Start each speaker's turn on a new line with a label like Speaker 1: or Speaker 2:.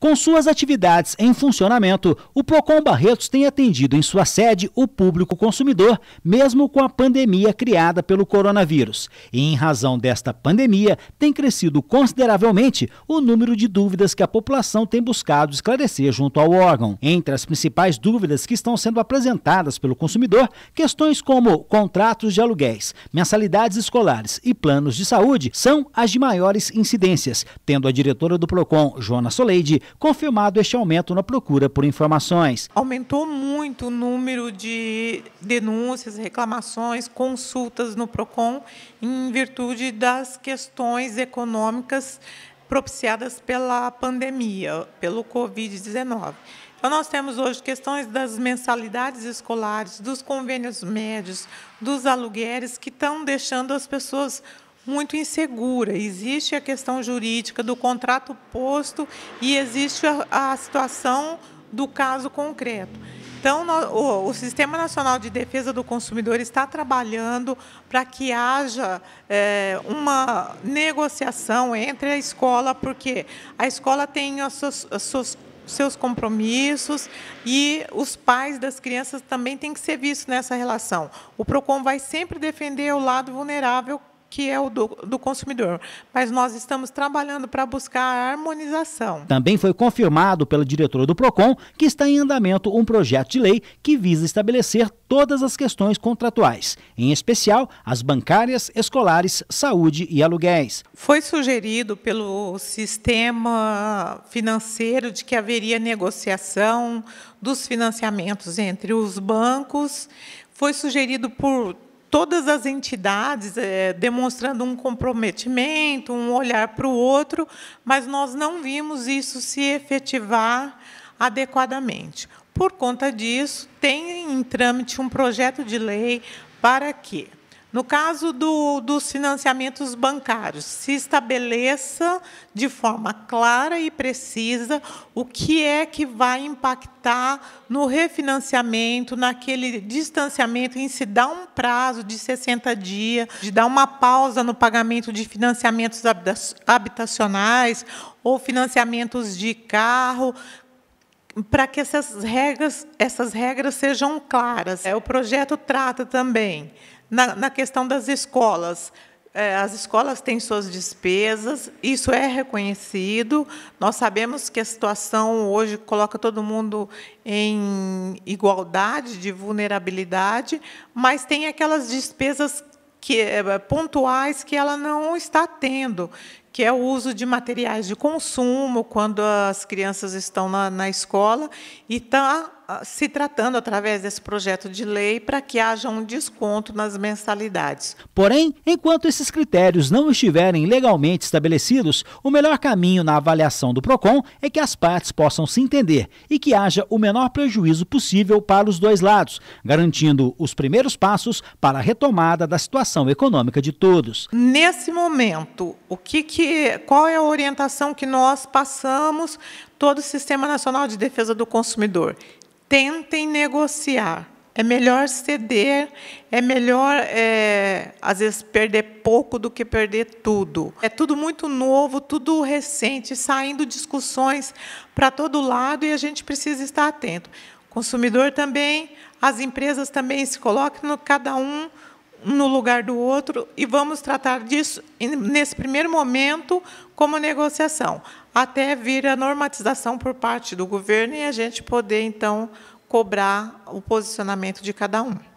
Speaker 1: Com suas atividades em funcionamento, o Procon Barretos tem atendido em sua sede o público consumidor, mesmo com a pandemia criada pelo coronavírus. E em razão desta pandemia, tem crescido consideravelmente o número de dúvidas que a população tem buscado esclarecer junto ao órgão. Entre as principais dúvidas que estão sendo apresentadas pelo consumidor, questões como contratos de aluguéis, mensalidades escolares e planos de saúde são as de maiores incidências, tendo a diretora do Procon, Joana Soleide, confirmado este aumento na procura por informações.
Speaker 2: Aumentou muito o número de denúncias, reclamações, consultas no PROCON em virtude das questões econômicas propiciadas pela pandemia, pelo Covid-19. Então, nós temos hoje questões das mensalidades escolares, dos convênios médios, dos aluguéis, que estão deixando as pessoas muito insegura. Existe a questão jurídica do contrato posto e existe a, a situação do caso concreto. Então, o, o, Sistema Nacional de Defesa do Consumidor está trabalhando para que haja é, uma negociação entre a escola, porque a escola tem as suas, as suas seus compromissos e os pais das crianças também têm que ser vistos nessa relação. O PROCON vai sempre defender o lado vulnerável que é o do, do, consumidor. Mas nós estamos trabalhando para buscar a harmonização.
Speaker 1: Também foi confirmado pela diretora do PROCON que está em andamento um projeto de lei que visa estabelecer todas as questões contratuais, em especial as bancárias, escolares, saúde e aluguéis.
Speaker 2: Foi sugerido pelo sistema financeiro de que haveria negociação dos financiamentos entre os bancos. Foi sugerido por todas as entidades é, demonstrando um comprometimento, um olhar para o outro, mas nós não vimos isso se efetivar adequadamente. Por conta disso, tem em trâmite um projeto de lei para que no caso do, dos financiamentos bancários, se estabeleça de forma clara e precisa o que é que vai impactar no refinanciamento, naquele distanciamento, em se dar um prazo de 60 dias, de dar uma pausa no pagamento de financiamentos habitacionais ou financiamentos de carro, para que essas regras, essas regras sejam claras. É, o projeto trata também na, na questão das escolas, é, as escolas têm suas despesas, isso é reconhecido. Nós sabemos que a situação hoje coloca todo mundo em igualdade de vulnerabilidade, mas tem aquelas despesas que, é, pontuais que ela não está tendo, que é o uso de materiais de consumo quando as crianças estão na, na escola e está se tratando através desse projeto de lei para que haja um desconto nas mensalidades.
Speaker 1: Porém, enquanto esses critérios não estiverem legalmente estabelecidos, o melhor caminho na avaliação do PROCON é que as partes possam se entender e que haja o menor prejuízo possível para os dois lados, garantindo os primeiros passos para a retomada da situação econômica de todos. Nesse
Speaker 2: momento, o que, que qual é a orientação que nós passamos todo o Sistema Nacional de Defesa do Consumidor? tentem negociar. É melhor ceder, é melhor, é, às vezes, perder pouco do que perder tudo. É tudo muito novo, tudo recente, saindo discussões para todo lado e a gente precisa estar atento. consumidor também, as empresas também se colocam, cada um no lugar do outro e vamos tratar disso, nesse primeiro momento, como negociação, até vir a normatização por parte do governo e a gente poder, então, cobrar o posicionamento de cada um.